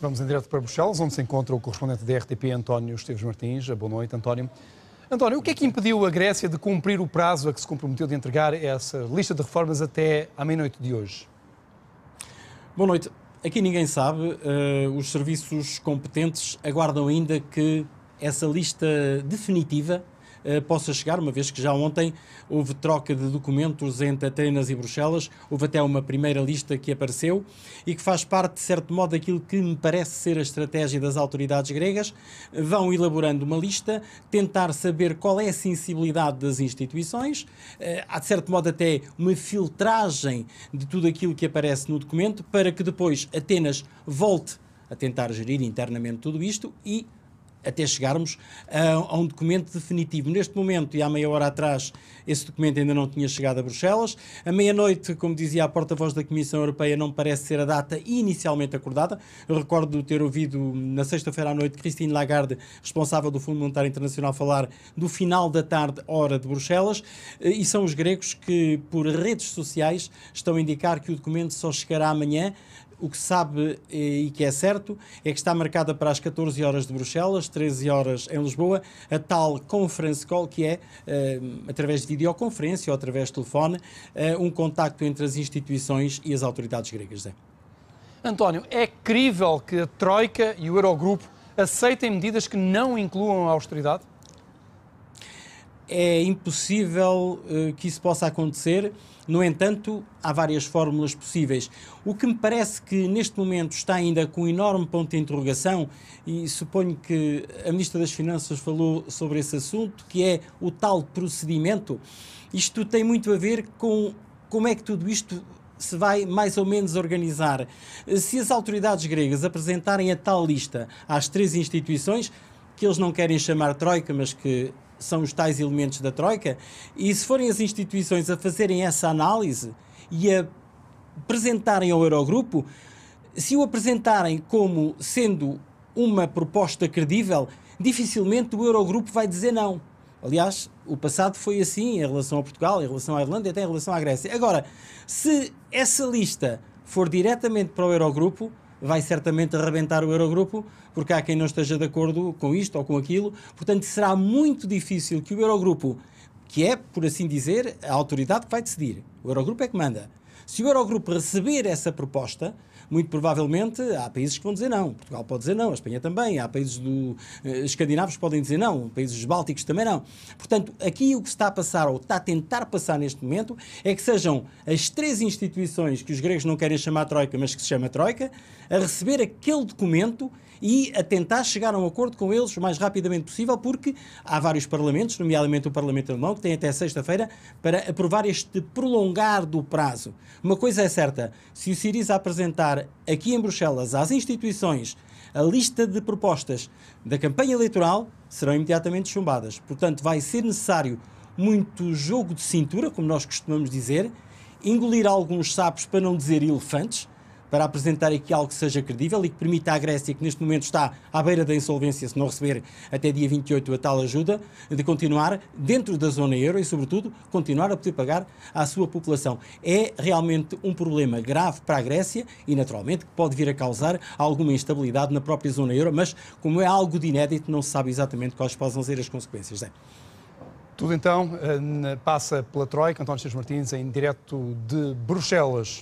Vamos em direto para Bruxelas, onde se encontra o correspondente da RTP, António Esteves Martins. Ah, boa noite, António. António, o que é que impediu a Grécia de cumprir o prazo a que se comprometeu de entregar essa lista de reformas até à meia-noite de hoje? Boa noite. Aqui ninguém sabe. Uh, os serviços competentes aguardam ainda que essa lista definitiva eh, possa chegar, uma vez que já ontem houve troca de documentos entre Atenas e Bruxelas, houve até uma primeira lista que apareceu e que faz parte, de certo modo, daquilo que me parece ser a estratégia das autoridades gregas. Vão elaborando uma lista, tentar saber qual é a sensibilidade das instituições, eh, há, de certo modo, até uma filtragem de tudo aquilo que aparece no documento, para que depois Atenas volte a tentar gerir internamente tudo isto e até chegarmos a, a, um documento definitivo. Neste momento, e há meia hora atrás, esse documento ainda não tinha chegado a Bruxelas. A meia-noite, como dizia a porta-voz da Comissão Europeia, não parece ser a data inicialmente acordada. Eu recordo ter ouvido na sexta-feira à noite Christine Lagarde, responsável do Fundo Monetário Internacional, falar do final da tarde, hora de Bruxelas, eh, e são os gregos que, por redes sociais, estão a indicar que o documento só chegará amanhã, o que se sabe e que é certo é que está marcada para as 14 horas de Bruxelas, 13 horas em Lisboa, a tal conference call que é, eh, através de videoconferência ou através de telefone, eh, um contacto entre as instituições e as autoridades gregas. Zé. António, é crível que a Troika e o Eurogrupo aceitem medidas que não incluam a austeridade? é impossível uh, que isso possa acontecer. No entanto, há várias fórmulas possíveis. O que me parece que neste momento está ainda com um enorme ponto de interrogação, e suponho que a Ministra das Finanças falou sobre esse assunto, que é o tal procedimento. Isto tem muito a ver com como é que tudo isto se vai mais ou menos organizar. Se as autoridades gregas apresentarem a tal lista às três instituições, que eles não querem chamar Troika, mas que são os tais elementos da Troika, e se forem as instituições a fazerem essa análise e a apresentarem ao Eurogrupo, se o apresentarem como sendo uma proposta credível, dificilmente o Eurogrupo vai dizer não. Aliás, o passado foi assim em relação a Portugal, em relação à Irlanda e até em relação à Grécia. Agora, se essa lista for diretamente para o Eurogrupo, vai certamente arrebentar o Eurogrupo, porque há quem não esteja de acordo com isto ou com aquilo. Portanto, será muito difícil que o Eurogrupo, que é, por assim dizer, a autoridade que vai decidir, o Eurogrupo é que manda, se o Eurogrupo receber essa proposta, muito provavelmente há países que vão dizer não. Portugal pode dizer não, a Espanha também, há países do, eh, escandinavos que podem dizer não, países bálticos também não. Portanto, aqui o que está a passar, ou está a tentar passar neste momento, é que sejam as três instituições que os gregos não querem chamar Troika, mas que se chama Troika, a receber aquele documento e a tentar chegar a um acordo com eles o mais rapidamente possível, porque há vários parlamentos, nomeadamente o Parlamento Alemão, que tem até sexta-feira para aprovar este prolongar do prazo. Uma coisa é certa: se o Siriza apresentar aqui em Bruxelas às instituições a lista de propostas da campanha eleitoral, serão imediatamente chumbadas. Portanto, vai ser necessário muito jogo de cintura, como nós costumamos dizer, engolir alguns sapos para não dizer elefantes para apresentar aqui algo que seja credível e que permita à Grécia, que neste momento está à beira da insolvência, se não receber até dia 28 a tal ajuda, de continuar dentro da zona euro e, sobretudo, continuar a poder pagar à sua população. É realmente um problema grave para a Grécia e, naturalmente, que pode vir a causar alguma instabilidade na própria zona euro, mas como é algo de inédito, não se sabe exatamente quais possam ser as consequências. Tudo então eh, passa pela Troika. António Sérgio Martins, em direto de Bruxelas.